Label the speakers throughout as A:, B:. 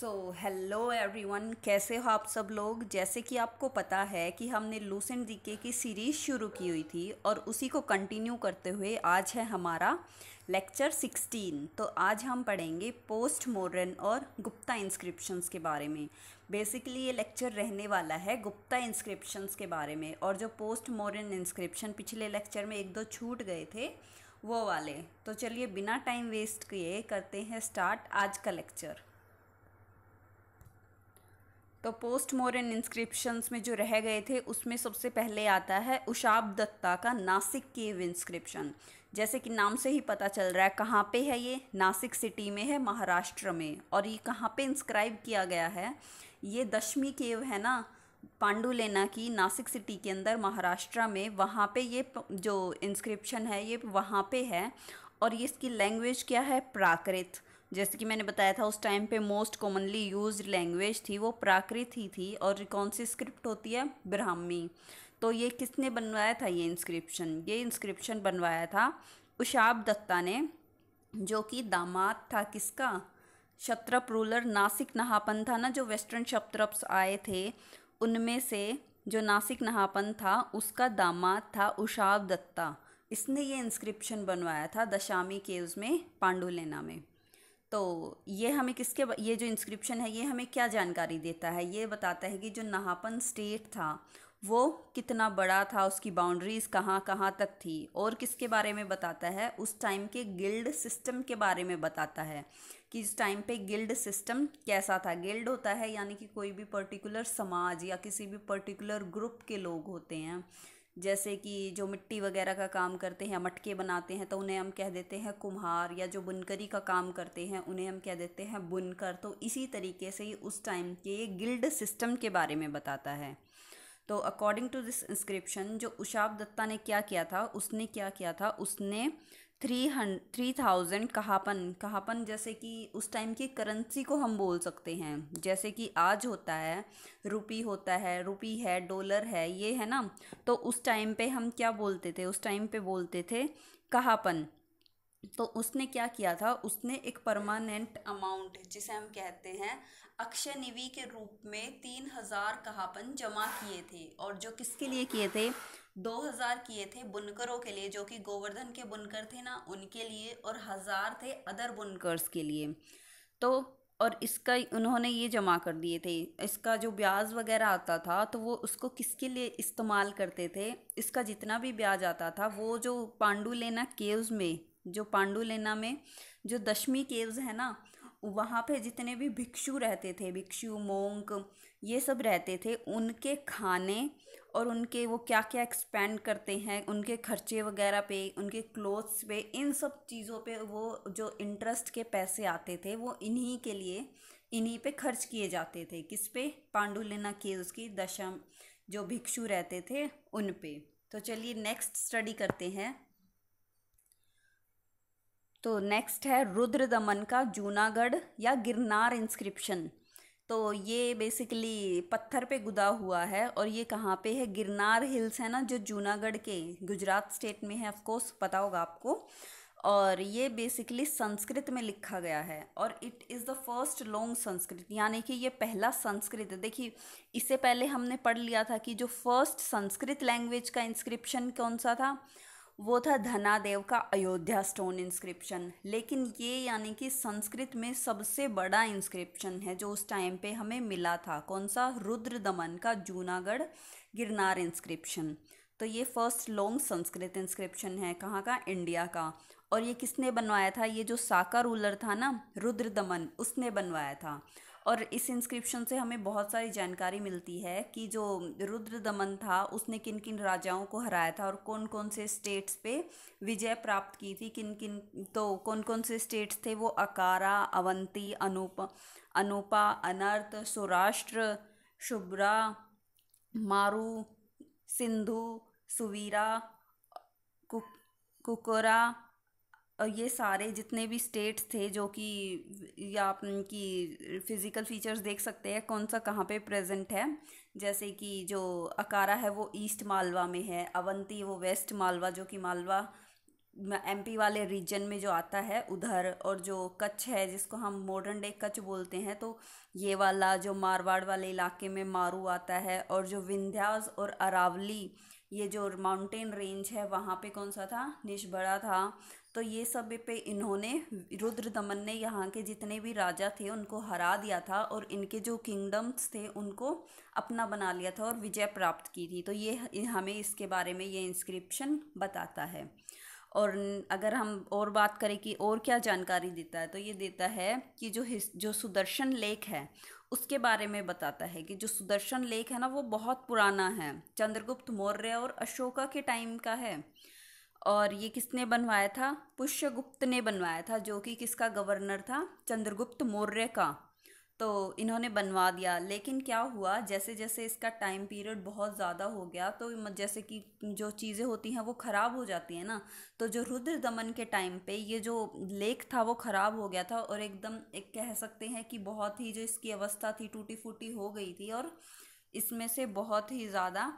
A: so hello everyone कैसे हो आप सब लोग जैसे कि आपको पता है कि हमने लूसेंट जीके की सीरीज़ शुरू की हुई थी और उसी को कंटिन्यू करते हुए आज है हमारा लेक्चर 16 तो आज हम पढ़ेंगे पोस्ट मॉडर्न और गुप्ता इंस्क्रिप्शंस के बारे में बेसिकली ये लेक्चर रहने वाला है गुप्ता इंस्क्रिप्शंस के बारे में और जो पोस्ट मॉडर्न इंस्क्रिप्शन पिछले लेक्चर में एक दो छूट गए थे वो वाले तो चलिए बिना टाइम वेस्ट किए करते हैं स्टार्ट आज का लेक्चर तो पोस्ट मॉडर्न इंस्क्रिप्शंस में जो रह गए थे उसमें सबसे पहले आता है उषाब दत्ता का नासिक केव इंस्क्रिप्शन जैसे कि नाम से ही पता चल रहा है कहाँ पे है ये नासिक सिटी में है महाराष्ट्र में और ये कहाँ पे इंस्क्राइब किया गया है ये दशमी केव है ना पांडुलेना की नासिक सिटी के अंदर महाराष्ट्र में वहाँ पे ये जो इंस्क्रिप्शन है ये वहाँ पे है और ये इसकी लैंग्वेज क्या है प्राकृत जैसे कि मैंने बताया था उस टाइम पे मोस्ट कॉमनली यूज लैंग्वेज थी वो प्राकृत ही थी और कौन सी स्क्रिप्ट होती है ब्राह्मी तो ये किसने बनवाया था ये इंस्क्रिप्शन ये इंस्क्रिप्शन बनवाया था उशाब दत्ता ने जो कि दामाद था किसका शत्रप रूलर नासिक नहापन था ना जो वेस्टर्न शत्रप्स आए थे उनमें से जो नासिक नहापन था उसका दामाद था उशाब दत्ता इसने ये इंस्क्रिप्शन बनवाया था दशामी केव्स में पांडुलेना में तो ये हमें किसके ये जो इंस्क्रिप्शन है ये हमें क्या जानकारी देता है ये बताता है कि जो नहापन स्टेट था वो कितना बड़ा था उसकी बाउंड्रीज़ कहाँ कहाँ तक थी और किसके बारे में बताता है उस टाइम के गिल्ड सिस्टम के बारे में बताता है कि इस टाइम पे गिल्ड सिस्टम कैसा था गिल्ड होता है यानी कि कोई भी पर्टिकुलर समाज या किसी भी पर्टिकुलर ग्रुप के लोग होते हैं जैसे कि जो मिट्टी वगैरह का काम करते हैं मटके बनाते हैं तो उन्हें हम कह देते हैं कुम्हार या जो बुनकरी का काम करते हैं उन्हें हम कह देते हैं बुनकर तो इसी तरीके से ही उस टाइम के गिल्ड सिस्टम के बारे में बताता है तो अकॉर्डिंग टू दिस इंस्क्रिप्शन जो उषाभ दत्ता ने क्या किया था उसने क्या किया था उसने थ्री हंड थ्री थाउजेंड कहापन कहापन जैसे कि उस टाइम की करेंसी को हम बोल सकते हैं जैसे कि आज होता है रुपी होता है रुपी है डॉलर है ये है ना तो उस टाइम पे हम क्या बोलते थे उस टाइम पे बोलते थे कहापन तो उसने क्या किया था उसने एक परमानेंट अमाउंट जिसे हम कहते हैं अक्षय निवी के रूप में तीन हज़ार कहापन जमा किए थे और जो किसके लिए किए थे 2000 किए थे बुनकरों के लिए जो कि गोवर्धन के बुनकर थे ना उनके लिए और हज़ार थे अदर बुनकर्स के लिए तो और इसका उन्होंने ये जमा कर दिए थे इसका जो ब्याज वगैरह आता था तो वो उसको किसके लिए इस्तेमाल करते थे इसका जितना भी ब्याज आता था वो जो पांडुलेना केव्स में जो पांडुलेना में जो दशमी केव्स है ना वहाँ पे जितने भी भिक्षु रहते थे भिक्षु मोंक ये सब रहते थे उनके खाने और उनके वो क्या क्या एक्सपेंड करते हैं उनके खर्चे वगैरह पे उनके क्लोथ्स पे इन सब चीज़ों पे वो जो इंटरेस्ट के पैसे आते थे वो इन्हीं के लिए इन्हीं पे खर्च किए जाते थे किस पे पांडुलिना के उसकी दशम जो भिक्षु रहते थे उन पे तो चलिए नेक्स्ट स्टडी करते हैं तो नेक्स्ट है रुद्र दमन का जूनागढ़ या गिरनार इंस्क्रिप्शन तो ये बेसिकली पत्थर पे गुदा हुआ है और ये कहाँ पे है गिरनार हिल्स है ना जो जूनागढ़ के गुजरात स्टेट में है ऑफकोर्स पता होगा आपको और ये बेसिकली संस्कृत में लिखा गया है और it is the first long Sanskrit यानी कि ये पहला संस्कृत है देखिए इससे पहले हमने पढ़ लिया था कि जो फर्स्ट संस्कृत लैंग्वेज का इंस्क्रिप्शन कौन सा था वो था धनादेव का अयोध्या स्टोन इंस्क्रिप्शन लेकिन ये यानी कि संस्कृत में सबसे बड़ा इंस्क्रिप्शन है जो उस टाइम पे हमें मिला था कौन सा रुद्र दमन का जूनागढ़ गिरनार इंस्क्रिप्शन तो ये फर्स्ट लॉन्ग संस्कृत इंस्क्रिप्शन है कहाँ का इंडिया का और ये किसने बनवाया था ये जो साका रूलर था ना रुद्र दमन उसने बनवाया था और इस इंस्क्रिप्शन से हमें बहुत सारी जानकारी मिलती है कि जो रुद्र दमन था उसने किन किन राजाओं को हराया था और कौन कौन से स्टेट्स पे विजय प्राप्त की थी किन किन तो कौन कौन से स्टेट्स थे वो अकारा अवंती अनूप अनूपा अनर्थ सौराष्ट्र शुभ्रा मारू सिंधु सुवीरा कुक कुकोरा ये सारे जितने भी स्टेट्स थे जो कि या की फिज़िकल फीचर्स देख सकते हैं कौन सा कहाँ पे प्रेजेंट है जैसे कि जो अकारा है वो ईस्ट मालवा में है अवंती वो वेस्ट मालवा जो कि मालवा एमपी वाले रीजन में जो आता है उधर और जो कच्छ है जिसको हम मॉडर्न डे कच्छ बोलते हैं तो ये वाला जो मारवाड़ वाले इलाके में मारू आता है और जो विंध्यास और अरावली ये जो माउंटेन रेंज है वहाँ पे कौन सा था निशबड़ा था तो ये सब पे इन्होंने रुद्र दमन ने यहाँ के जितने भी राजा थे उनको हरा दिया था और इनके जो किंगडम्स थे उनको अपना बना लिया था और विजय प्राप्त की थी तो ये हमें इसके बारे में ये इंस्क्रिप्शन बताता है और अगर हम और बात करें कि और क्या जानकारी देता है तो ये देता है कि जो हिस जो सुदर्शन लेख है उसके बारे में बताता है कि जो सुदर्शन लेख है ना वो बहुत पुराना है चंद्रगुप्त मौर्य और अशोका के टाइम का है और ये किसने बनवाया था पुष्यगुप्त ने बनवाया था जो कि किसका गवर्नर था चंद्रगुप्त मौर्य का तो इन्होंने बनवा दिया लेकिन क्या हुआ जैसे जैसे इसका टाइम पीरियड बहुत ज़्यादा हो गया तो जैसे कि जो चीज़ें होती हैं वो ख़राब हो जाती हैं ना तो जो रुद्र दमन के टाइम पे ये जो लेक था वो ख़राब हो गया था और एकदम एक कह सकते हैं कि बहुत ही जो इसकी अवस्था थी टूटी फूटी हो गई थी और इसमें से बहुत ही ज़्यादा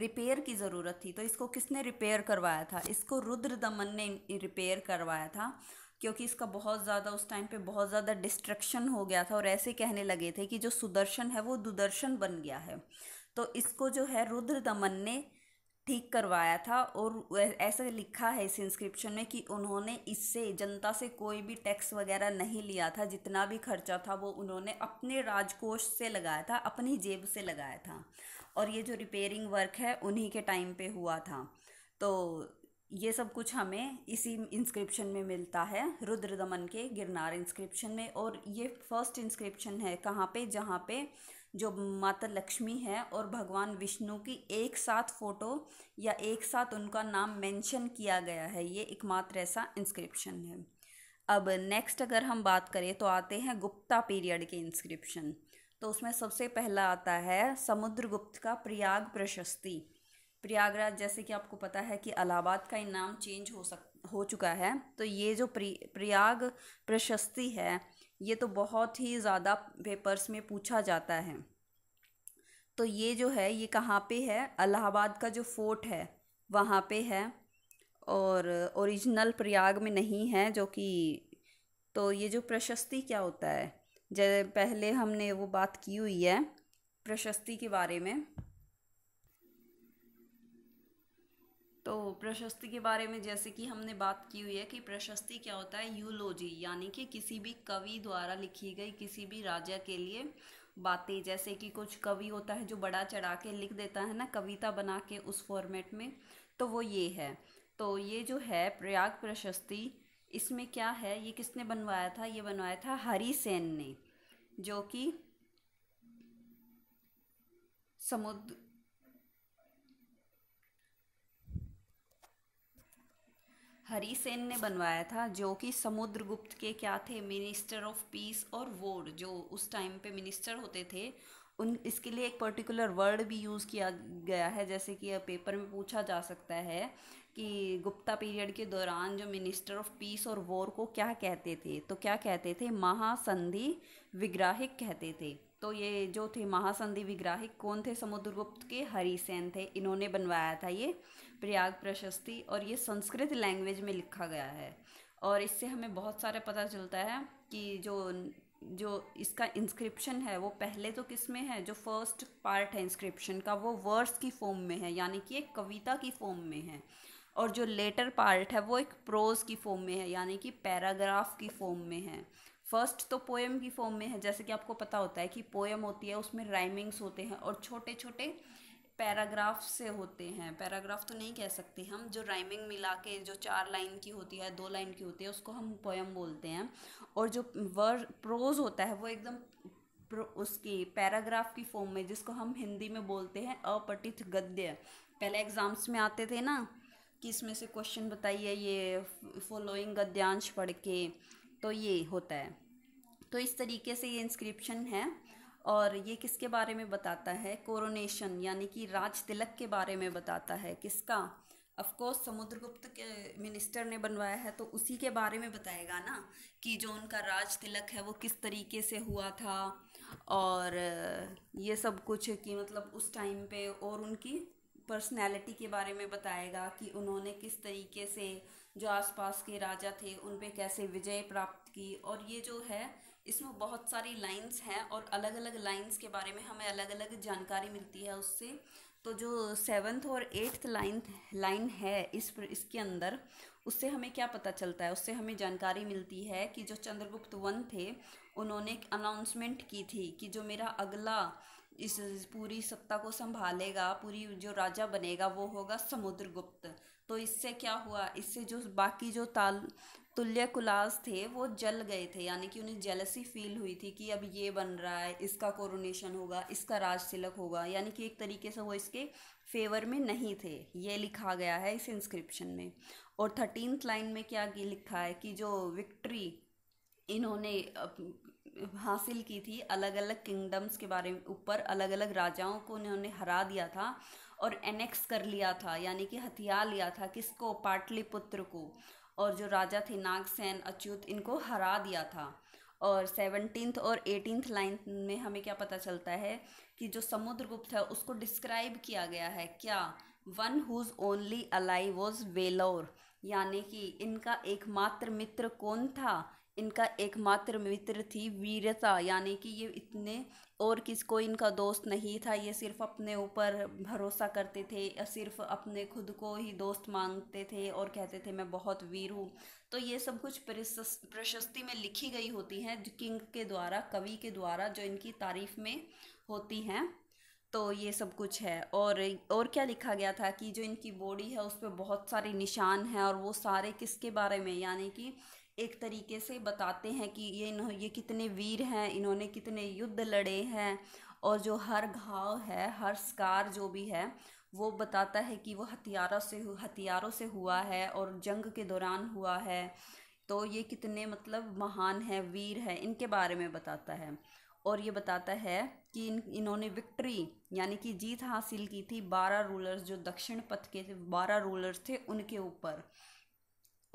A: रिपेयर की ज़रूरत थी तो इसको किसने रिपेयर करवाया था इसको रुद्र दमन ने रिपेयर करवाया था क्योंकि इसका बहुत ज़्यादा उस टाइम पे बहुत ज़्यादा डिस्ट्रक्शन हो गया था और ऐसे कहने लगे थे कि जो सुदर्शन है वो दुदर्शन बन गया है तो इसको जो है रुद्र दमन ने ठीक करवाया था और ऐसा लिखा है इस इंस्क्रिप्शन में कि उन्होंने इससे जनता से कोई भी टैक्स वगैरह नहीं लिया था जितना भी खर्चा था वो उन्होंने अपने राजकोष से लगाया था अपनी जेब से लगाया था और ये जो रिपेयरिंग वर्क है उन्हीं के टाइम पे हुआ था तो ये सब कुछ हमें इसी इंस्क्रिप्शन में मिलता है रुद्र दमन के गिरनार इंस्क्रिप्शन में और ये फर्स्ट इंस्क्रिप्शन है कहाँ पे जहाँ पे जो माता लक्ष्मी है और भगवान विष्णु की एक साथ फ़ोटो या एक साथ उनका नाम मेंशन किया गया है ये एकमात्र ऐसा इंस्क्रिप्शन है अब नेक्स्ट अगर हम बात करें तो आते हैं गुप्ता पीरियड के इंस्क्रिप्शन तो उसमें सबसे पहला आता है समुद्रगुप्त का प्रयाग प्रशस्ति प्रयागराज जैसे कि आपको पता है कि इलाहाबाद का ही नाम चेंज हो सक हो चुका है तो ये जो प्रयाग प्रशस्ति है ये तो बहुत ही ज़्यादा पेपर्स में पूछा जाता है तो ये जो है ये कहाँ पे है अलाहाबाद का जो फोर्ट है वहाँ पे है और ओरिजिनल प्रयाग में नहीं है जो कि तो ये जो प्रशस्ति क्या होता है जैसे पहले हमने वो बात की हुई है प्रशस्ति के बारे में तो प्रशस्ति के बारे में जैसे कि हमने बात की हुई है कि प्रशस्ति क्या होता है यूलोजी यानी कि किसी भी कवि द्वारा लिखी गई किसी भी राजा के लिए बातें जैसे कि कुछ कवि होता है जो बड़ा चढ़ा के लिख देता है ना कविता बना के उस फॉर्मेट में तो वो ये है तो ये जो है प्रयाग प्रशस्ति इसमें क्या है ये किसने बनवाया था ये बनवाया था हरी सेन ने जो कि समुद्र हरी सेन ने बनवाया था जो कि समुद्रगुप्त के क्या थे मिनिस्टर ऑफ पीस और वोर जो उस टाइम पे मिनिस्टर होते थे उन इसके लिए एक पर्टिकुलर वर्ड भी यूज़ किया गया है जैसे कि पेपर में पूछा जा सकता है कि गुप्ता पीरियड के दौरान जो मिनिस्टर ऑफ पीस और वॉर को क्या कहते थे तो क्या कहते थे महासंधि विग्राहिक कहते थे तो ये जो थे महासंधि विग्राहिक कौन थे समुद्रगुप्त के हरिसेन थे इन्होंने बनवाया था ये प्रयाग प्रशस्ति और ये संस्कृत लैंग्वेज में लिखा गया है और इससे हमें बहुत सारा पता चलता है कि जो जो इसका इंस्क्रिप्शन है वो पहले तो किस में है जो फर्स्ट पार्ट है इंस्क्रिप्शन का वो वर्स की फॉर्म में है यानी कि एक कविता की फॉर्म में है और जो लेटर पार्ट है वो एक प्रोज की फॉर्म में है यानी कि पैराग्राफ की फॉर्म में है फर्स्ट तो पोएम की फॉर्म में है जैसे कि आपको पता होता है कि पोएम होती है उसमें राइमिंग्स होते हैं और छोटे छोटे पैराग्राफ से होते हैं पैराग्राफ तो नहीं कह सकते हम जो राइमिंग मिला के जो चार लाइन की होती है दो लाइन की होती है उसको हम पोएम बोलते हैं और जो वर्ड प्रोज होता है वो एकदम उसकी पैराग्राफ की फॉर्म में जिसको हम हिंदी में बोलते हैं अपठित गद्य पहले एग्ज़ाम्स में आते थे ना कि इसमें से क्वेश्चन बताइए ये फॉलोइंग गद्यांश पढ़ के तो ये होता है तो इस तरीके से ये इंस्क्रिप्शन है और ये किसके बारे में बताता है कोरोनेशन यानी कि राज तिलक के बारे में बताता है किसका अफकोर्स समुद्रगुप्त के मिनिस्टर ने बनवाया है तो उसी के बारे में बताएगा ना कि जो उनका राज तिलक है वो किस तरीके से हुआ था और ये सब कुछ कि मतलब उस टाइम पे और उनकी पर्सनैलिटी के बारे में बताएगा कि उन्होंने किस तरीके से जो आसपास के राजा थे उन पे कैसे विजय प्राप्त की और ये जो है इसमें बहुत सारी लाइंस हैं और अलग अलग लाइंस के बारे में हमें अलग अलग जानकारी मिलती है उससे तो जो सेवन्थ और एट्थ लाइन लाइन है इस इसके अंदर उससे हमें क्या पता चलता है उससे हमें जानकारी मिलती है कि जो चंद्रगुप्त वन थे उन्होंने एक अनाउंसमेंट की थी कि जो मेरा अगला इस पूरी सत्ता को संभालेगा पूरी जो राजा बनेगा वो होगा समुद्रगुप्त तो इससे क्या हुआ इससे जो बाकी जो ताल तुल्य कुलास थे वो जल गए थे यानी कि उन्हें जेलसी फील हुई थी कि अब ये बन रहा है इसका कोरोनेशन होगा इसका राज तिलक होगा यानी कि एक तरीके से वो इसके फेवर में नहीं थे ये लिखा गया है इस इंस्क्रिप्शन में और थर्टीनथ लाइन में क्या लिखा है कि जो विक्ट्री इन्होंने हासिल की थी अलग अलग किंगडम्स के बारे में ऊपर अलग अलग राजाओं को उन्होंने हरा दिया था और एनेक्स कर लिया था यानी कि हथिया लिया था किसको पाटलिपुत्र को और जो राजा थे नागसेन अच्युत इनको हरा दिया था और सेवनटीन्थ और एटीनथ लाइन में हमें क्या पता चलता है कि जो समुद्रगुप्त है उसको डिस्क्राइब किया गया है क्या one whose only ally was valour यानी कि इनका एकमात्र मित्र कौन था इनका एकमात्र मित्र थी वीरता यानी कि ये इतने और किसको इनका दोस्त नहीं था ये सिर्फ अपने ऊपर भरोसा करते थे सिर्फ अपने खुद को ही दोस्त मांगते थे और कहते थे मैं बहुत वीर हूँ तो ये सब कुछ प्रशस्ति में लिखी गई होती हैं किंग के द्वारा कवि के द्वारा जो इनकी तारीफ में होती हैं तो ये सब कुछ है और और क्या लिखा गया था कि जो इनकी बॉडी है उस पर बहुत सारे निशान हैं और वो सारे किसके बारे में यानी कि एक तरीके से बताते हैं कि ये ये कितने वीर हैं इन्होंने कितने युद्ध लड़े हैं और जो हर घाव है हर स्कार जो भी है वो बताता है कि वो हथियारों से हथियारों से हुआ है और जंग के दौरान हुआ है तो ये कितने मतलब महान हैं वीर है इनके बारे में बताता है और ये बताता है कि इन इन्होंने विक्ट्री यानी कि जीत हासिल की थी बारह रूलर्स जो दक्षिण पथ के बारह रूलर्स थे उनके ऊपर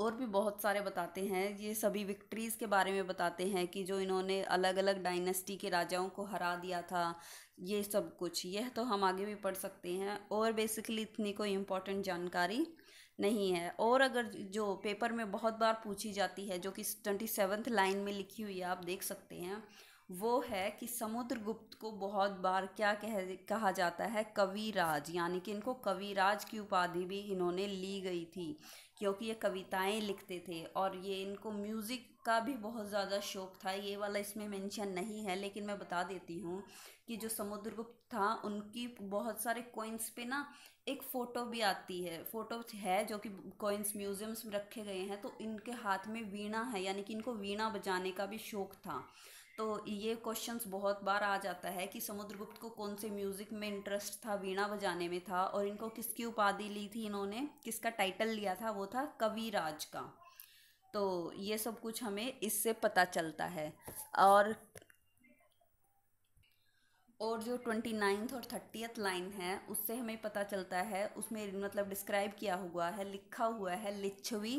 A: और भी बहुत सारे बताते हैं ये सभी विक्ट्रीज़ के बारे में बताते हैं कि जो इन्होंने अलग अलग डायनेस्टी के राजाओं को हरा दिया था ये सब कुछ यह तो हम आगे भी पढ़ सकते हैं और बेसिकली इतनी कोई इम्पोर्टेंट जानकारी नहीं है और अगर जो पेपर में बहुत बार पूछी जाती है जो कि ट्वेंटी सेवन्थ लाइन में लिखी हुई है आप देख सकते हैं वो है कि समुद्रगुप्त को बहुत बार क्या कह कहा जाता है कविराज यानी कि इनको कविराज की उपाधि भी इन्होंने ली गई थी क्योंकि ये कविताएं लिखते थे और ये इनको म्यूज़िक का भी बहुत ज़्यादा शौक़ था ये वाला इसमें मेंशन नहीं है लेकिन मैं बता देती हूँ कि जो समुद्रगुप्त था उनकी बहुत सारे कोइंस पे ना एक फ़ोटो भी आती है फ़ोटो है जो कि कोइंस म्यूज़ियम्स में रखे गए हैं तो इनके हाथ में वीणा है यानी कि इनको वीणा बजाने का भी शौक़ था तो ये क्वेश्चंस बहुत बार आ जाता है कि समुद्रगुप्त को कौन से म्यूज़िक में इंटरेस्ट था वीणा बजाने में था और इनको किसकी उपाधि ली थी इन्होंने किसका टाइटल लिया था वो था कविराज का तो ये सब कुछ हमें इससे पता चलता है और और जो ट्वेंटी नाइन्थ और थर्टियथ लाइन है उससे हमें पता चलता है उसमें मतलब डिस्क्राइब किया हुआ है लिखा हुआ है लिच्छवी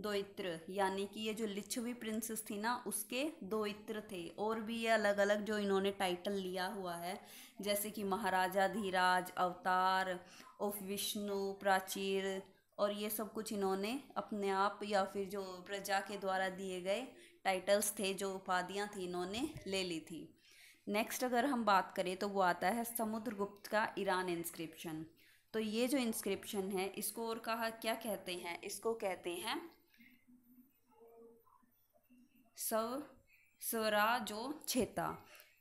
A: दो इत्र यानी कि ये जो लिच्छवी प्रिंसेस थी ना उसके दो इत्र थे और भी ये अलग अलग जो इन्होंने टाइटल लिया हुआ है जैसे कि महाराजा धीराज अवतार ऑफ विष्णु प्राचीर और ये सब कुछ इन्होंने अपने आप या फिर जो प्रजा के द्वारा दिए गए टाइटल्स थे जो उपाधियाँ थी इन्होंने ले ली थी नेक्स्ट अगर हम बात करें तो वो आता है समुद्रगुप्त का ईरान इंस्क्रिप्शन तो ये जो इंस्क्रिप्शन है इसको और कहा क्या कहते हैं इसको कहते हैं सव सरा जो छेता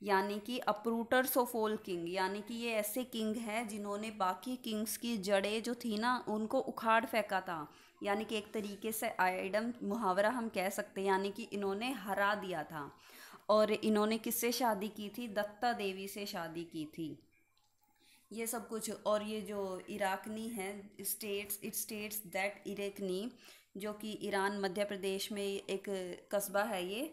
A: यानी कि अप्रूटर्स ऑफ ऑल किंग यानी कि ये ऐसे किंग हैं जिन्होंने बाकी किंग्स की जड़ें जो थी ना उनको उखाड़ फेंका था यानी कि एक तरीके से आइडम मुहावरा हम कह सकते हैं यानी कि इन्होंने हरा दिया था और इन्होंने किससे शादी की थी दत्ता देवी से शादी की थी ये सब कुछ और ये जो इराकनी है स्टेट्स इट स्टेट्स दैट इरेकनी जो कि ईरान मध्य प्रदेश में एक कस्बा है ये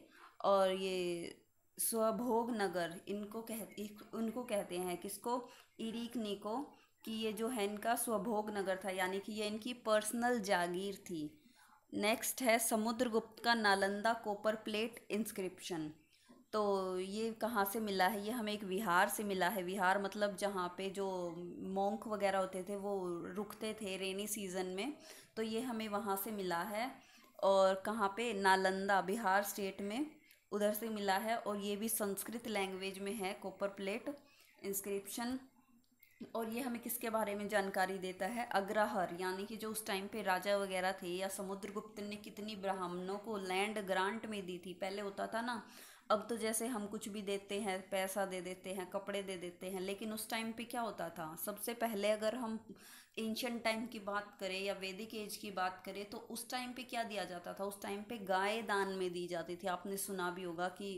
A: और ये स्वभोग नगर इनको कह उनको कहते हैं किसको इरीकनी को कि ये जो है इनका स्वभोग नगर था यानी कि ये इनकी पर्सनल जागीर थी नेक्स्ट है समुद्रगुप्त का नालंदा कोपर प्लेट इंस्क्रिप्शन तो ये कहाँ से मिला है ये हमें एक विहार से मिला है विहार मतलब जहाँ पे जो मोंक वगैरह होते थे वो रुकते थे रेनी सीज़न में तो ये हमें वहाँ से मिला है और कहाँ पे नालंदा बिहार स्टेट में उधर से मिला है और ये भी संस्कृत लैंग्वेज में है कॉपर प्लेट इंस्क्रिप्शन और ये हमें किसके बारे में जानकारी देता है अग्रहर यानी कि जो उस टाइम पे राजा वगैरह थे या समुद्रगुप्त ने कितनी ब्राह्मणों को लैंड ग्रांट में दी थी पहले होता था ना अब तो जैसे हम कुछ भी देते हैं पैसा दे देते हैं कपड़े दे देते हैं लेकिन उस टाइम पे क्या होता था सबसे पहले अगर हम एंशंट टाइम की बात करें या वैदिक एज की बात करें तो उस टाइम पे क्या दिया जाता था उस टाइम पे गाय दान में दी जाती थी आपने सुना भी होगा कि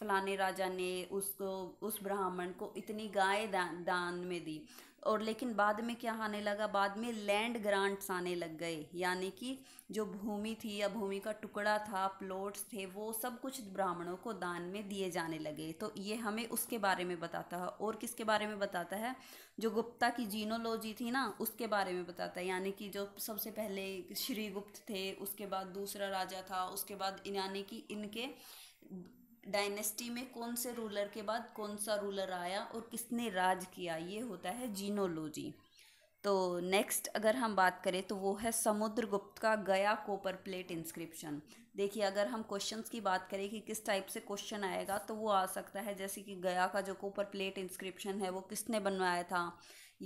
A: फलाने राजा ने उसको उस ब्राह्मण को इतनी गाय दान में दी और लेकिन बाद में क्या आने लगा बाद में लैंड ग्रांट्स आने लग गए यानी कि जो भूमि थी या भूमि का टुकड़ा था प्लॉट्स थे वो सब कुछ ब्राह्मणों को दान में दिए जाने लगे तो ये हमें उसके बारे में बताता है और किसके बारे में बताता है जो गुप्ता की जीनोलॉजी थी ना उसके बारे में बताता है यानी कि जो सबसे पहले श्रीगुप्त थे उसके बाद दूसरा राजा था उसके बाद यानी कि इनके डायनेस्टी में कौन से रूलर के बाद कौन सा रूलर आया और किसने राज किया ये होता है जीनोलॉजी तो नेक्स्ट अगर हम बात करें तो वो है समुद्रगुप्त का गया कोपर प्लेट इंस्क्रिप्शन देखिए अगर हम क्वेश्चंस की बात करें कि किस टाइप से क्वेश्चन आएगा तो वो आ सकता है जैसे कि गया का जो कोपर प्लेट इंस्क्रिप्शन है वो किसने बनवाया था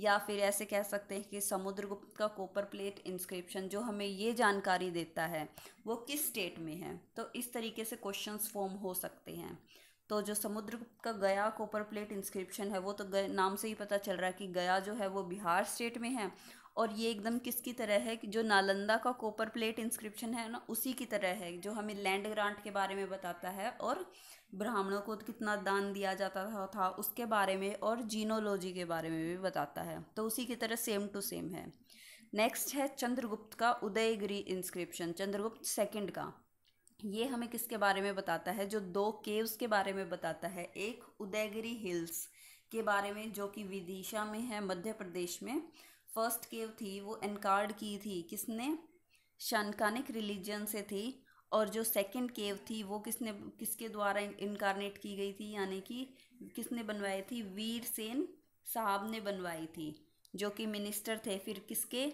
A: या फिर ऐसे कह सकते हैं कि समुद्रगुप्त का कोपर प्लेट इंस्क्रिप्शन जो हमें ये जानकारी देता है वो किस स्टेट में है तो इस तरीके से क्वेश्चंस फॉर्म हो सकते हैं तो जो समुद्रगुप्त का गया कोपर प्लेट इंस्क्रिप्शन है वो तो नाम से ही पता चल रहा है कि गया जो है वो बिहार स्टेट में है और ये एकदम किसकी तरह है कि जो नालंदा का कोपर प्लेट इंस्क्रिप्शन है ना उसी की तरह है जो हमें लैंड ग्रांट के बारे में बताता है और ब्राह्मणों को कितना दान दिया जाता था, उसके बारे में और जीनोलॉजी के बारे में भी बताता है तो उसी की तरह सेम टू सेम है नेक्स्ट है चंद्रगुप्त का उदयगिरी इंस्क्रिप्शन चंद्रगुप्त सेकंड का ये हमें किसके बारे में बताता है जो दो केव्स के बारे में बताता है एक उदयगिरी हिल्स के बारे में जो कि विदिशा में है मध्य प्रदेश में फर्स्ट केव थी वो एनकार्ड की थी किसने शनकानिक रिलीजन से थी और जो सेकंड केव थी वो किसने किसके द्वारा इनकारनेट की गई थी यानी कि किसने बनवाई थी वीर सेन साहब ने बनवाई थी जो कि मिनिस्टर थे फिर किसके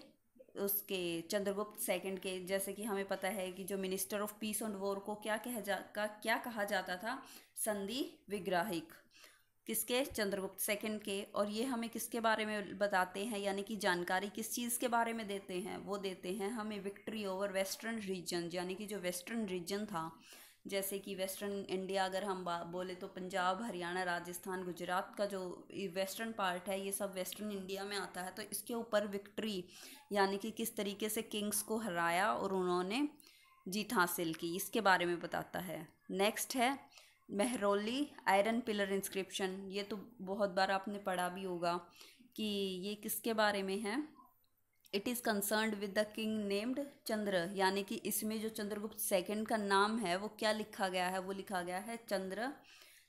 A: उसके चंद्रगुप्त सेकंड के जैसे कि हमें पता है कि जो minister of peace and war को क्या कह जा का क्या कहा जाता था संधि विग्राहिक किसके चंद्रगुप्त सेकंड के और ये हमें किसके बारे में बताते हैं यानी कि जानकारी किस चीज़ के बारे में देते हैं वो देते हैं हमें विक्ट्री ओवर वेस्टर्न रीजन यानी कि जो वेस्टर्न रीजन था जैसे कि वेस्टर्न इंडिया अगर हम बोले तो पंजाब हरियाणा राजस्थान गुजरात का जो वेस्टर्न पार्ट है ये सब वेस्टर्न इंडिया में आता है तो इसके ऊपर विक्ट्री यानी कि किस तरीके से किंग्स को हराया और उन्होंने जीत हासिल की इसके बारे में बताता है नेक्स्ट है महरौली आयरन पिलर इंस्क्रिप्शन ये तो बहुत बार आपने पढ़ा भी होगा कि ये किसके बारे में है it is concern with the king named Chandra यानी कि इसमें जो चंद्रगुप्त सेकंड का नाम है वो क्या लिखा गया है वो लिखा गया है चंद्र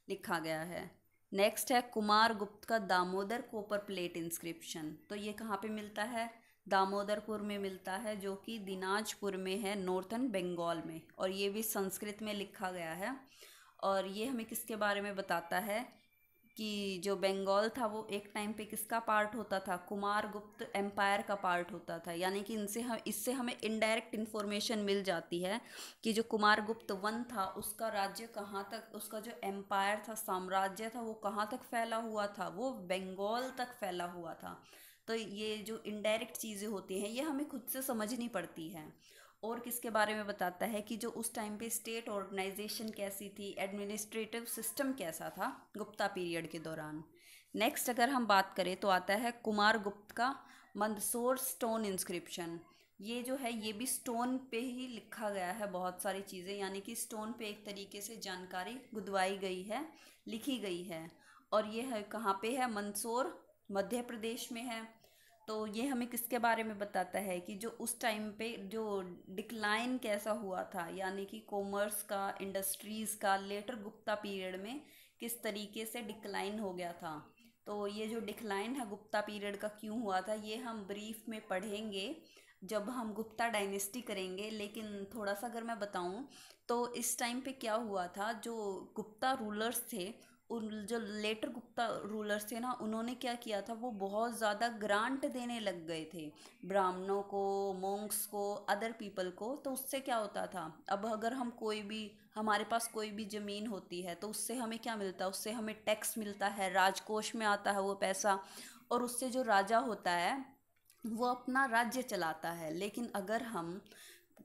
A: लिखा गया है नेक्स्ट है कुमार गुप्त का दामोदर कोपर प्लेट इंस्क्रिप्शन तो ये कहाँ पे मिलता है दामोदरपुर में मिलता है जो कि दिनाजपुर में है नॉर्थन बंगाल में और ये भी संस्कृत में लिखा गया है और ये हमें किसके बारे में बताता है कि जो बंगाल था वो एक टाइम पे किसका पार्ट होता था कुमार गुप्त एम्पायर का पार्ट होता था यानी कि इनसे हम इससे हमें इनडायरेक्ट इन्फॉर्मेशन मिल जाती है कि जो कुमार गुप्त वन था उसका राज्य कहाँ तक उसका जो एम्पायर था साम्राज्य था वो कहाँ तक फैला हुआ था वो बंगाल तक फैला हुआ था तो ये जो इनडायरेक्ट चीज़ें होती हैं ये हमें खुद से समझनी पड़ती हैं और किसके बारे में बताता है कि जो उस टाइम पे स्टेट ऑर्गेनाइजेशन कैसी थी एडमिनिस्ट्रेटिव सिस्टम कैसा था गुप्ता पीरियड के दौरान नेक्स्ट अगर हम बात करें तो आता है कुमार गुप्त का मंदसौर स्टोन इंस्क्रिप्शन ये जो है ये भी स्टोन पे ही लिखा गया है बहुत सारी चीज़ें यानी कि स्टोन पे एक तरीके से जानकारी गुदवाई गई है लिखी गई है और ये है कहाँ पे है मंदसौर मध्य प्रदेश में है तो ये हमें किसके बारे में बताता है कि जो उस टाइम पे जो डिक्लाइन कैसा हुआ था यानी कि कॉमर्स का इंडस्ट्रीज़ का लेटर गुप्ता पीरियड में किस तरीके से डिक्लाइन हो गया था तो ये जो डिक्लाइन है गुप्ता पीरियड का क्यों हुआ था ये हम ब्रीफ में पढ़ेंगे जब हम गुप्ता डायनेस्टी करेंगे लेकिन थोड़ा सा अगर मैं बताऊं तो इस टाइम पे क्या हुआ था जो गुप्ता रूलर्स थे उन जो लेटर गुप्ता रूलर्स थे ना उन्होंने क्या किया था वो बहुत ज़्यादा ग्रांट देने लग गए थे ब्राह्मणों को मोंग्स को अदर पीपल को तो उससे क्या होता था अब अगर हम कोई भी हमारे पास कोई भी ज़मीन होती है तो उससे हमें क्या मिलता है उससे हमें टैक्स मिलता है राजकोष में आता है वो पैसा और उससे जो राजा होता है वो अपना राज्य चलाता है लेकिन अगर हम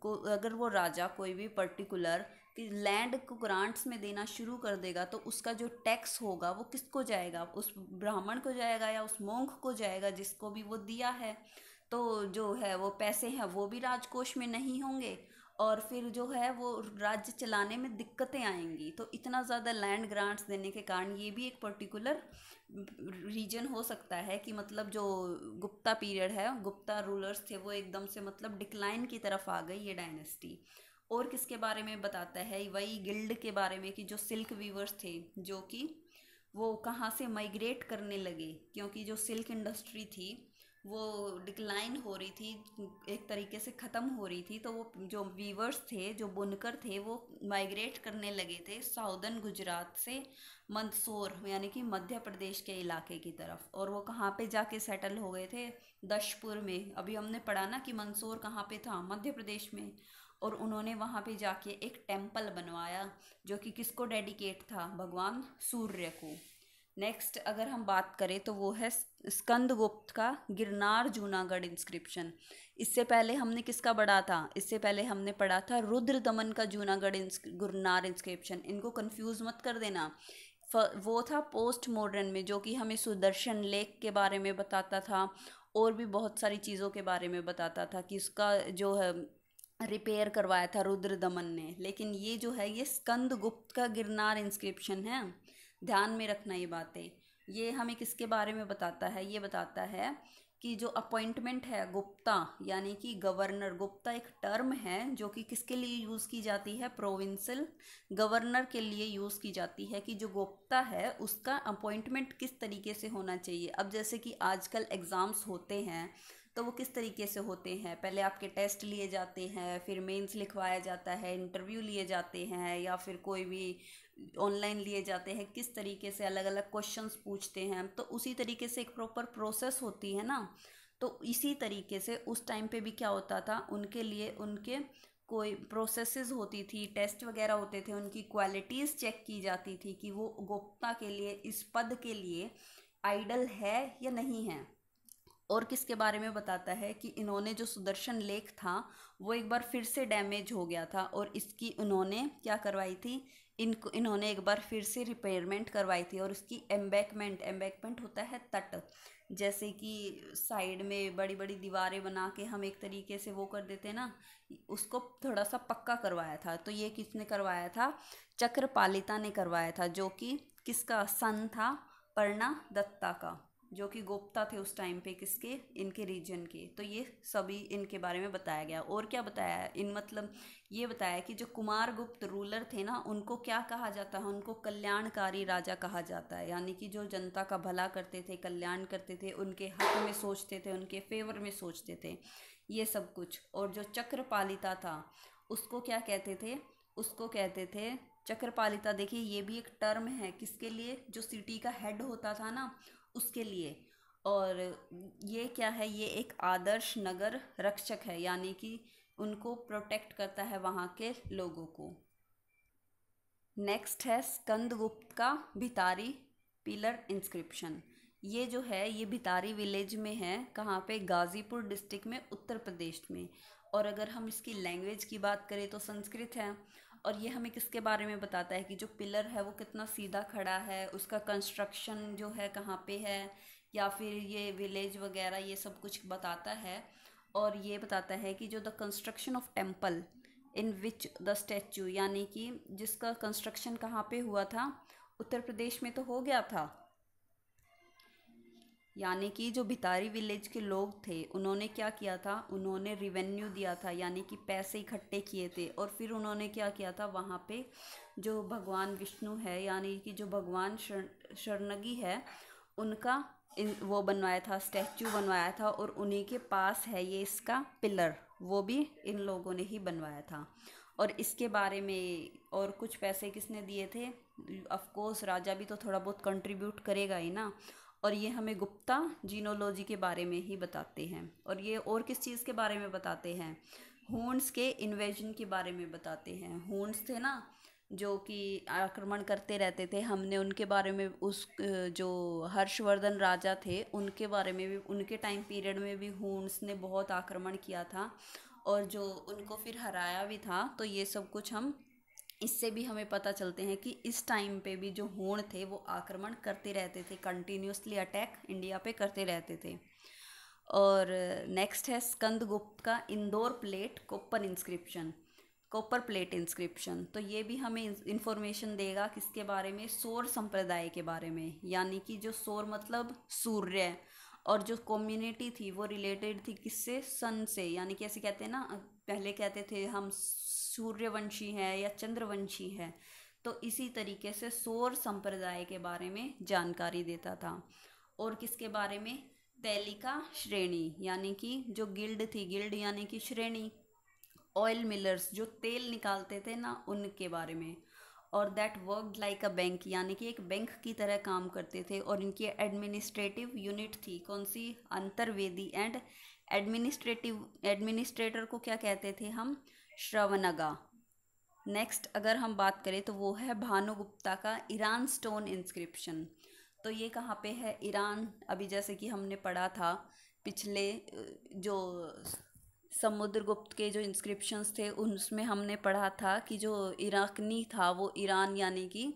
A: को अगर वो राजा कोई भी पर्टिकुलर कि लैंड को ग्रांट्स में देना शुरू कर देगा तो उसका जो टैक्स होगा वो किसको जाएगा उस ब्राह्मण को जाएगा या उस मोंख को जाएगा जिसको भी वो दिया है तो जो है वो पैसे हैं वो भी राजकोष में नहीं होंगे और फिर जो है वो राज्य चलाने में दिक्कतें आएंगी तो इतना ज़्यादा लैंड ग्रांट्स देने के कारण ये भी एक पर्टिकुलर रीजन हो सकता है कि मतलब जो गुप्ता पीरियड है गुप्ता रूलर्स थे वो एकदम से मतलब डिक्लाइन की तरफ आ गई ये डायनेस्टी और किसके बारे में बताता है वही गिल्ड के बारे में कि जो सिल्क वीवर्स थे जो कि वो कहाँ से माइग्रेट करने लगे क्योंकि जो सिल्क इंडस्ट्री थी वो डिक्लाइन हो रही थी एक तरीके से ख़त्म हो रही थी तो वो जो वीवर्स थे जो बुनकर थे वो माइग्रेट करने लगे थे साउदर्न गुजरात से मंदसौर यानी कि मध्य प्रदेश के इलाके की तरफ और वो कहाँ पे जाके सेटल हो गए थे दशपुर में अभी हमने पढ़ा ना कि मंदसौर कहाँ पे था मध्य प्रदेश में और उन्होंने वहाँ पे जाके एक टेम्पल बनवाया जो कि किसको डेडिकेट था भगवान सूर्य को नेक्स्ट अगर हम बात करें तो वो है स्कंद गुप्त का गिरनार जूनागढ़ इंस्क्रिप्शन इससे पहले हमने किसका पढ़ा था इससे पहले हमने पढ़ा था रुद्र दमन का जूनागढ़ गुरनार इंस्क्रिप्शन इनको कंफ्यूज मत कर देना वो था पोस्ट मॉडर्न में जो कि हमें सुदर्शन लेक के बारे में बताता था और भी बहुत सारी चीज़ों के बारे में बताता था कि उसका जो है रिपेयर करवाया था रुद्र दमन ने लेकिन ये जो है ये स्कंद गुप्त का गिरनार इंस्क्रिप्शन है ध्यान में रखना ये बातें ये हमें किसके बारे में बताता है ये बताता है कि जो अपॉइंटमेंट है गुप्ता यानी कि गवर्नर गुप्ता एक टर्म है जो कि किसके लिए यूज़ की जाती है प्रोविंसल गवर्नर के लिए यूज़ की जाती है कि जो गुप्ता है उसका अपॉइंटमेंट किस तरीके से होना चाहिए अब जैसे कि आजकल एग्ज़ाम्स होते हैं तो वो किस तरीके से होते हैं पहले आपके टेस्ट लिए जाते हैं फिर मेंस लिखवाया जाता है इंटरव्यू लिए जाते हैं या फिर कोई भी ऑनलाइन लिए जाते हैं किस तरीके से अलग अलग क्वेश्चंस पूछते हैं तो उसी तरीके से एक प्रॉपर प्रोसेस होती है ना तो इसी तरीके से उस टाइम पे भी क्या होता था उनके लिए उनके कोई प्रोसेसेस होती थी टेस्ट वगैरह होते थे उनकी क्वालिटीज़ चेक की जाती थी कि वो गोपता के लिए इस पद के लिए आइडल है या नहीं है और किसके बारे में बताता है कि इन्होंने जो सुदर्शन लेख था वो एक बार फिर से डैमेज हो गया था और इसकी उन्होंने क्या करवाई थी इनको इन्होंने एक बार फिर से रिपेयरमेंट करवाई थी और इसकी एम्बैकमेंट एम्बैकमेंट होता है तट जैसे कि साइड में बड़ी बड़ी दीवारें बना के हम एक तरीके से वो कर देते ना उसको थोड़ा सा पक्का करवाया था तो ये किसने करवाया था चक्रपालिता ने करवाया था जो कि किसका सन था पर्णा दत्ता का जो कि गुप्ता थे उस टाइम पे किसके इनके रीजन के तो ये सभी इनके बारे में बताया गया और क्या बताया इन मतलब ये बताया कि जो कुमार गुप्त रूलर थे ना उनको क्या कहा जाता है उनको कल्याणकारी राजा कहा जाता है यानी कि जो जनता का भला करते थे कल्याण करते थे उनके हक में सोचते थे उनके फेवर में सोचते थे ये सब कुछ और जो चक्रपालिता था उसको क्या कहते थे उसको कहते थे चक्रपालिता देखिए ये भी एक टर्म है किसके लिए जो सिटी का हेड होता था ना उसके लिए और ये क्या है ये एक आदर्श नगर रक्षक है यानी कि उनको प्रोटेक्ट करता है वहाँ के लोगों को नेक्स्ट है स्कंदगुप्त का भितारी पिलर इंस्क्रिप्शन ये जो है ये भितारी विलेज में है कहाँ पे गाज़ीपुर डिस्ट्रिक्ट में उत्तर प्रदेश में और अगर हम इसकी लैंग्वेज की बात करें तो संस्कृत है और ये हमें किसके बारे में बताता है कि जो पिलर है वो कितना सीधा खड़ा है उसका कंस्ट्रक्शन जो है कहाँ पे है या फिर ये विलेज वगैरह ये सब कुछ बताता है और ये बताता है कि जो the construction of temple in which the statue यानी कि जिसका कंस्ट्रक्शन कहाँ पे हुआ था उत्तर प्रदेश में तो हो गया था यानी कि जो भितारी विलेज के लोग थे उन्होंने क्या किया था उन्होंने रिवेन्यू दिया था यानी कि पैसे इकट्ठे किए थे और फिर उन्होंने क्या किया था वहाँ पे जो भगवान विष्णु है यानी कि जो भगवान शरण शरणगी है उनका वो बनवाया था स्टैचू बनवाया था और उन्हीं के पास है ये इसका पिलर वो भी इन लोगों ने ही बनवाया था और इसके बारे में और कुछ पैसे किसने दिए थे ऑफ कोर्स राजा भी तो थोड़ा बहुत कंट्रीब्यूट करेगा ही ना और ये हमें गुप्ता जीनोलॉजी के बारे में ही बताते हैं और ये और किस चीज़ के बारे में बताते हैं हूंस के इन्वेजन के बारे में बताते हैं हूंस थे ना जो कि आक्रमण करते रहते थे हमने उनके बारे में उस जो हर्षवर्धन राजा थे उनके बारे में भी उनके टाइम पीरियड में भी हूंस ने बहुत आक्रमण किया था और जो उनको फिर हराया भी था तो ये सब कुछ हम इससे भी हमें पता चलते हैं कि इस टाइम पे भी जो होण थे वो आक्रमण करते रहते थे कंटिन्यूसली अटैक इंडिया पे करते रहते थे और नेक्स्ट है स्कंदगुप्त का Indore plate copper inscription copper plate inscription तो ये भी हमें इंफॉर्मेशन देगा किसके बारे में सौर संप्रदाय के बारे में यानी कि जो सौर मतलब सूर्य और जो कम्युनिटी थी वो रिलेटेड थी किससे सन से यानी कि ऐसे कहते हैं ना पहले कहते थे हम सूर्यवंशी हैं या चंद्रवंशी हैं तो इसी तरीके से सौर संप्रदाय के बारे में जानकारी देता था और किसके बारे में तैलिका श्रेणी यानी कि जो गिल्ड थी गिल्ड यानी कि श्रेणी ऑयल मिलर्स जो तेल निकालते थे ना उनके बारे में और that work like a bank यानी कि एक बैंक की तरह काम करते थे और इनकी एडमिनिस्ट्रेटिव यूनिट थी कौन सी अंतर्वेदी एंड एडमिनिस्ट्रेटिव एडमिनिस्ट्रेटर को क्या कहते थे हम श्रवनगा नेक्स्ट अगर हम बात करें तो वो है भानुगुप्ता का ईरान स्टोन इंस्क्रिप्शन तो ये कहाँ पे है ईरान अभी जैसे कि हमने पढ़ा था पिछले जो समुद्रगुप्त के जो इंस्क्रिप्शंस थे उनमें उसमें हमने पढ़ा था कि जो इराकनी था वो ईरान यानी कि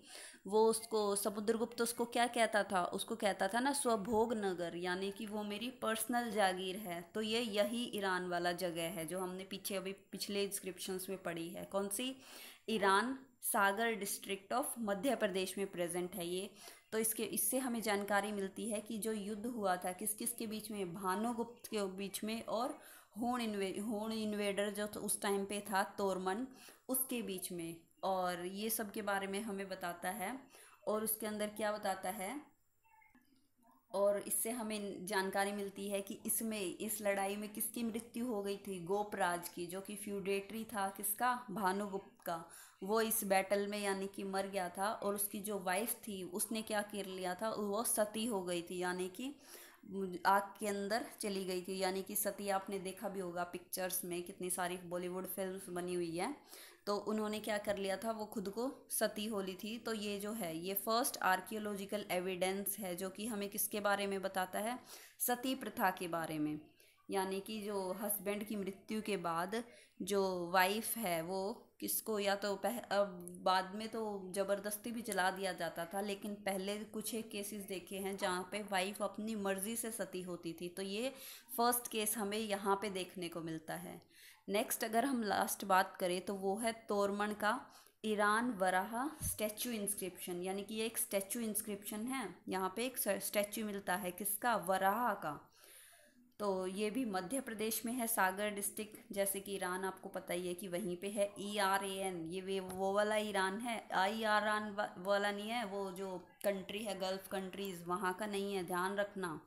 A: वो उसको समुद्रगुप्त तो उसको क्या कहता था उसको कहता था ना स्वभोग नगर यानी कि वो मेरी पर्सनल जागीर है तो ये यही ईरान वाला जगह है जो हमने पीछे अभी पिछले इंस्क्रिप्शन में पढ़ी है कौन सी ईरान सागर डिस्ट्रिक्ट ऑफ मध्य प्रदेश में प्रेजेंट है ये तो इसके इससे हमें जानकारी मिलती है कि जो युद्ध हुआ था किस किस के बीच में भानुगुप्त के बीच में और होण इन्वे होन इन्वेडर जो तो उस टाइम पे था तोरमन उसके बीच में और ये सब के बारे में हमें बताता है और उसके अंदर क्या बताता है और इससे हमें जानकारी मिलती है कि इसमें इस लड़ाई में किसकी मृत्यु हो गई थी गोपराज की जो कि फ्यूडेटरी था किसका भानुगुप्त का वो इस बैटल में यानी कि मर गया था और उसकी जो वाइफ थी उसने क्या कर लिया था वो सती हो गई थी यानी कि आग के अंदर चली गई थी यानी कि सती आपने देखा भी होगा पिक्चर्स में कितनी सारी बॉलीवुड फिल्म बनी हुई है तो उन्होंने क्या कर लिया था वो खुद को सती होली थी तो ये जो है ये फर्स्ट आर्कियोलॉजिकल एविडेंस है जो कि हमें किसके बारे में बताता है सती प्रथा के बारे में यानी कि जो हस्बैंड की मृत्यु के बाद जो वाइफ है वो किसको या तो पह बाद में तो ज़बरदस्ती भी जला दिया जाता था लेकिन पहले कुछ एक केसेस देखे हैं जहाँ पे वाइफ अपनी मर्ज़ी से सती होती थी तो ये फर्स्ट केस हमें यहाँ पे देखने को मिलता है नेक्स्ट अगर हम लास्ट बात करें तो वो है तोरमण का ईरान वराह स्टैचू इंस्क्रिप्शन यानी कि ये एक स्टैचू इंस्क्रिप्शन है यहाँ पे एक स्टैचू मिलता है किसका वराह का तो ये भी मध्य प्रदेश में है सागर डिस्ट्रिक्ट जैसे कि ईरान आपको पता ही है कि वहीं पे है ई आर ए एन ये वे वो वाला ईरान है आई आर आन वाला नहीं है वो जो कंट्री है गल्फ़ कंट्रीज़ वहाँ का नहीं है ध्यान रखना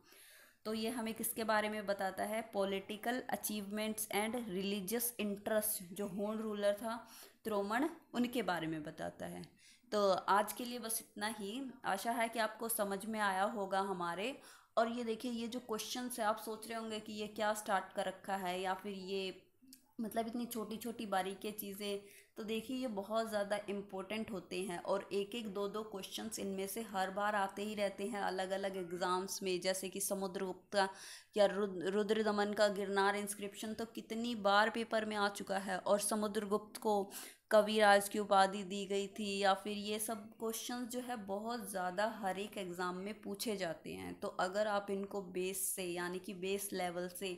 A: तो ये हमें किसके बारे में बताता है political achievements and religious interest जो होन रूलर था त्रोमण उनके बारे में बताता है तो आज के लिए बस इतना ही आशा है कि आपको समझ में आया होगा हमारे और ये देखिए ये जो क्वेश्चन है आप सोच रहे होंगे कि ये क्या स्टार्ट कर रखा है या फिर ये मतलब इतनी छोटी छोटी बारीकी चीज़ें तो देखिए ये बहुत ज़्यादा इम्पोर्टेंट होते हैं और एक एक दो दो क्वेश्चन इनमें से हर बार आते ही रहते हैं अलग अलग एग्ज़ाम्स में जैसे कि समुद्रगुप्त का या रुद्र दमन का गिरनार इंस्क्रिप्शन तो कितनी बार पेपर में आ चुका है और समुद्रगुप्त को कविराज की उपाधि दी गई थी या फिर ये सब क्वेश्चन जो है बहुत ज़्यादा हर एक एग्ज़ाम में पूछे जाते हैं तो अगर आप इनको बेस से यानी कि बेस लेवल से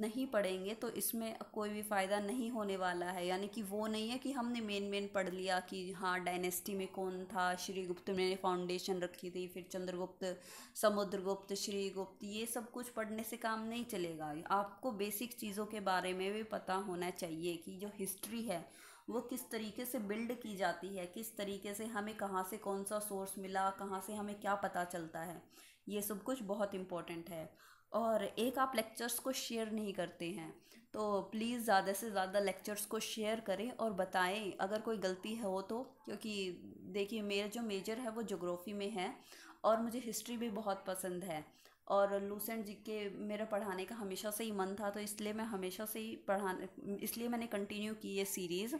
A: नहीं पढ़ेंगे तो इसमें कोई भी फ़ायदा नहीं होने वाला है यानी कि वो नहीं है कि हमने मेन मेन पढ़ लिया कि हाँ डायनेस्टी में कौन था श्रीगुप्त ने फाउंडेशन रखी थी फिर चंद्रगुप्त समुद्रगुप्त श्रीगुप्त ये सब कुछ पढ़ने से काम नहीं चलेगा आपको बेसिक चीज़ों के बारे में भी पता होना चाहिए कि जो हिस्ट्री है वो किस तरीके से बिल्ड की जाती है किस तरीके से हमें कहाँ से कौन सा सोर्स मिला कहाँ से हमें क्या पता चलता है ये सब कुछ बहुत इम्पोर्टेंट है और एक आप लेक्चर्स को शेयर नहीं करते हैं तो प्लीज़ ज़्यादा से ज़्यादा लेक्चर्स को शेयर करें और बताएं अगर कोई गलती है हो तो क्योंकि देखिए मेरा जो मेजर है वो जोग्राफ़ी में है और मुझे हिस्ट्री भी बहुत पसंद है और लूसेंट जी के मेरा पढ़ाने का हमेशा से ही मन था तो इसलिए मैं हमेशा से ही पढ़ाने इसलिए मैंने कंटिन्यू की ये सीरीज़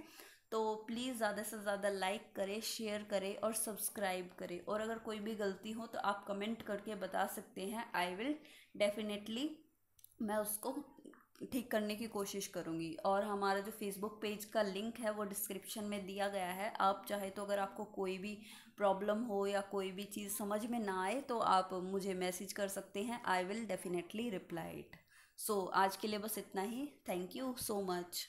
A: तो प्लीज़ ज़्यादा से ज़्यादा लाइक करें शेयर करें और सब्सक्राइब करें और अगर कोई भी गलती हो तो आप कमेंट करके बता सकते हैं आई विल डेफिनेटली मैं उसको ठीक करने की कोशिश करूँगी और हमारा जो फेसबुक पेज का लिंक है वो डिस्क्रिप्शन में दिया गया है आप चाहे तो अगर आपको कोई भी प्रॉब्लम हो या कोई भी चीज़ समझ में ना आए तो आप मुझे मैसेज कर सकते हैं I will definitely reply it so आज के लिए बस इतना ही थैंक यू सो मच